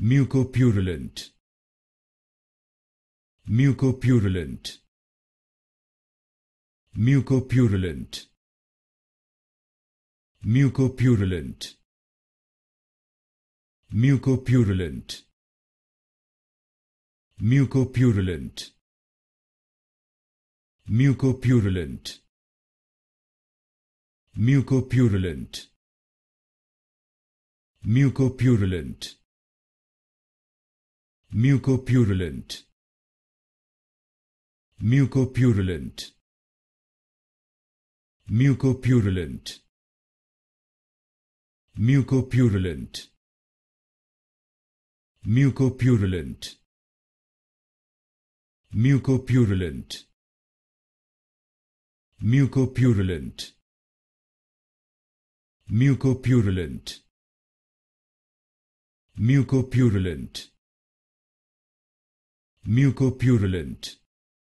mucopurulent mucopurulent mucopurulent mucopurulent mucopurulent mucopurulent mucopurulent mucopurulent mucopurulent mucopurulent mucopurulent mucopurulent mucopurulent mucopurulent mucopurulent mucopurulent mucopurulent mucopurulent mucopurulent